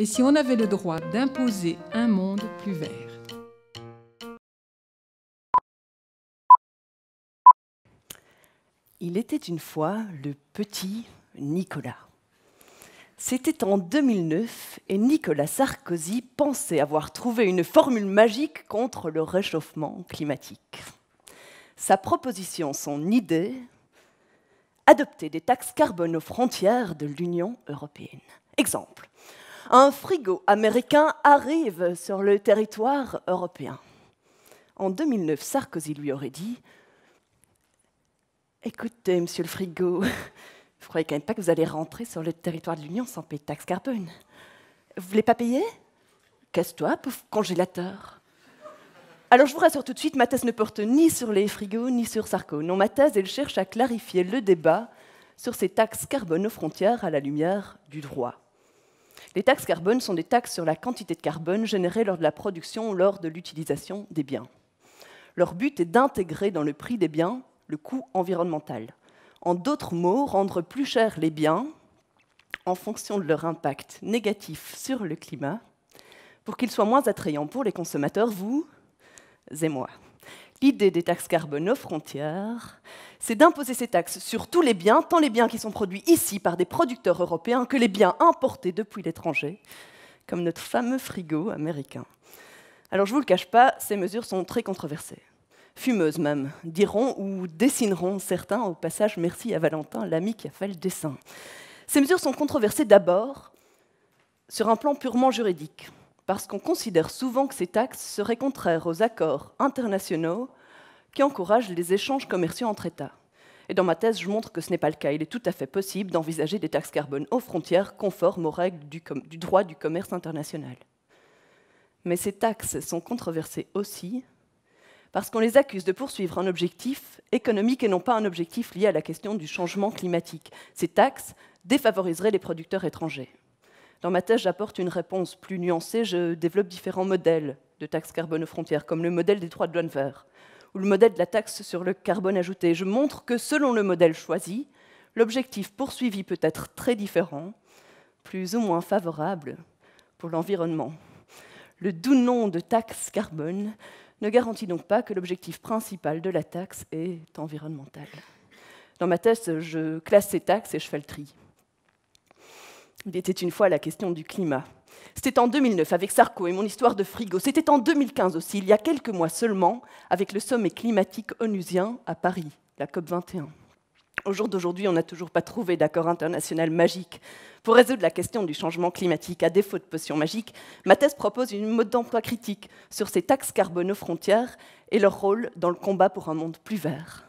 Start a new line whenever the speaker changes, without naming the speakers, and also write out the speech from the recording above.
et si on avait le droit d'imposer un monde plus vert. Il était une fois le petit Nicolas. C'était en 2009 et Nicolas Sarkozy pensait avoir trouvé une formule magique contre le réchauffement climatique. Sa proposition, son idée, adopter des taxes carbone aux frontières de l'Union européenne. Exemple, un frigo américain arrive sur le territoire européen. En 2009, Sarkozy lui aurait dit Écoutez, monsieur le frigo, vous croyez quand même pas que vous allez rentrer sur le territoire de l'Union sans payer de taxe carbone Vous voulez pas payer Casse-toi, pauvre congélateur. Alors je vous rassure tout de suite, ma thèse ne porte ni sur les frigos ni sur Sarko. Non, ma thèse, elle cherche à clarifier le débat sur ces taxes carbone aux frontières à la lumière du droit. Les taxes carbone sont des taxes sur la quantité de carbone générée lors de la production ou lors de l'utilisation des biens. Leur but est d'intégrer dans le prix des biens le coût environnemental. En d'autres mots, rendre plus cher les biens en fonction de leur impact négatif sur le climat pour qu'ils soient moins attrayants pour les consommateurs, vous et moi. L'idée des taxes carbone aux frontières c'est d'imposer ces taxes sur tous les biens, tant les biens qui sont produits ici par des producteurs européens que les biens importés depuis l'étranger, comme notre fameux frigo américain. Alors je ne vous le cache pas, ces mesures sont très controversées. Fumeuses même, diront ou dessineront certains, au passage merci à Valentin, l'ami qui a fait le dessin. Ces mesures sont controversées d'abord sur un plan purement juridique, parce qu'on considère souvent que ces taxes seraient contraires aux accords internationaux qui encouragent les échanges commerciaux entre États. Et dans ma thèse, je montre que ce n'est pas le cas. Il est tout à fait possible d'envisager des taxes carbone aux frontières conformes aux règles du, droit du commerce international. Mais ces taxes sont controversées aussi parce qu'on les accuse de poursuivre un objectif économique et non pas un objectif lié à la question du changement climatique. Ces taxes défavoriseraient les producteurs étrangers. Dans ma thèse, j'apporte une réponse plus nuancée. Je développe différents modèles de taxes carbone aux frontières, comme le modèle des droits de douane ou le modèle de la taxe sur le carbone ajouté. Je montre que selon le modèle choisi, l'objectif poursuivi peut être très différent, plus ou moins favorable pour l'environnement. Le doux nom de taxe carbone ne garantit donc pas que l'objectif principal de la taxe est environnemental. Dans ma thèse, je classe ces taxes et je fais le tri. Il était une fois la question du climat. C'était en 2009 avec Sarko et mon histoire de frigo. C'était en 2015 aussi, il y a quelques mois seulement, avec le sommet climatique onusien à Paris, la COP21. Au jour d'aujourd'hui, on n'a toujours pas trouvé d'accord international magique. Pour résoudre la question du changement climatique, à défaut de potion magique, ma thèse propose une mode d'emploi critique sur ces taxes carbone aux frontières et leur rôle dans le combat pour un monde plus vert.